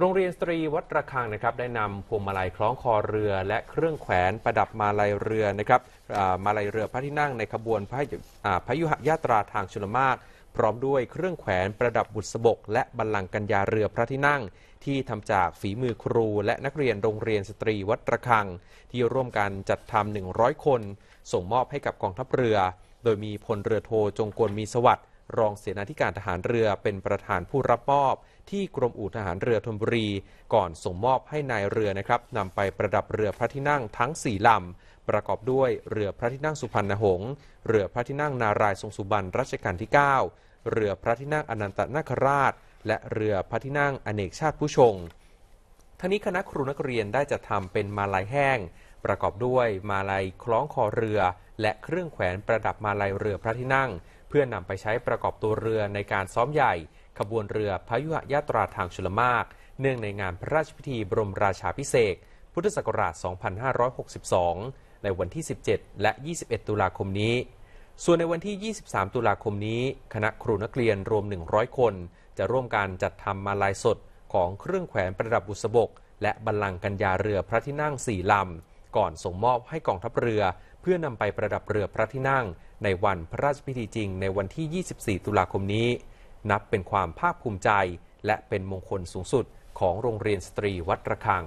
โรงเรียนสตรีวัดระฆังนะครับได้นำพวงมาลัยคล้องคอเรือและเครื่องแขวนประดับมาลัยเรือนะครับมาลัยเรือพระที่นั่งในขบวนพระพยุหยาตราทางชลมากพร้อมด้วยเครื่องแขวนประดับบุษบก และบัลลังก์กัญญาเรือพระที่นั่ง ที่ทำจากฝีมือครู และนักเรียนโรงเรียนสตรีวัดระฆัง ที่ร่วมกันจัดทำ100 คน ส่งมอบให้กับกองทัพเรือ โดยมีพลเรือโทจงกลมีสวัสดิรองเสนาธิการทหารเรือเป็นประธานผู้รับมอบที่กรมอู่ทหารเรือธนบุรี ก่อนส่งมอบให้นายเรือนะครับนำไปประดับเรือพระที่นั่งทั้ง4ลำประกอบด้วยเรือพระที่นั่งสุพรรณหงษ์เรือพระที่นั่งนารายทรงสุบรรณรัชกาลที่ 9 เรือพระที่นั่งอนันตนาคราช และเรือพระที่นั่งอเนกชาติผู้ชงทั้งนี้คณะครูนักเรียนได้จัดทำเป็นมาลายแห้ง ประกอบด้วยมาลายคล้องคอเรือและเครื่องแขวนประดับมาลายเรือพระที่นั่งเพื่อนำไปใช้ประกอบตัวเรือในการซ้อมใหญ่ขบวนเรือพยุหยาตราทางชลมาก เนื่องในงานพระราชพิธีบรมราชาพิเศษพุทธศักราช 2562 ในวันที่ 17 และ 21 ตุลาคมนี้ ส่วนในวันที่ 23 ตุลาคมนี้ คณะครูนักเรียนรวม 100 คน จะร่วมการจัดทำมาลายสดของเครื่องแขวนประดับบุษบก และบรรลังกัญญาเรือพระที่นั่งสี่ลำก่อนส่งมอบให้กองทัพเรือเพื่อนำไปประดับเรือพระที่นั่งในวันพระราชพิธีจริงในวันที่ 24 ตุลาคมนี้ นับเป็นความภาคภูมิใจ และเป็นมงคลสูงสุดของโรงเรียนสตรีวัดระฆัง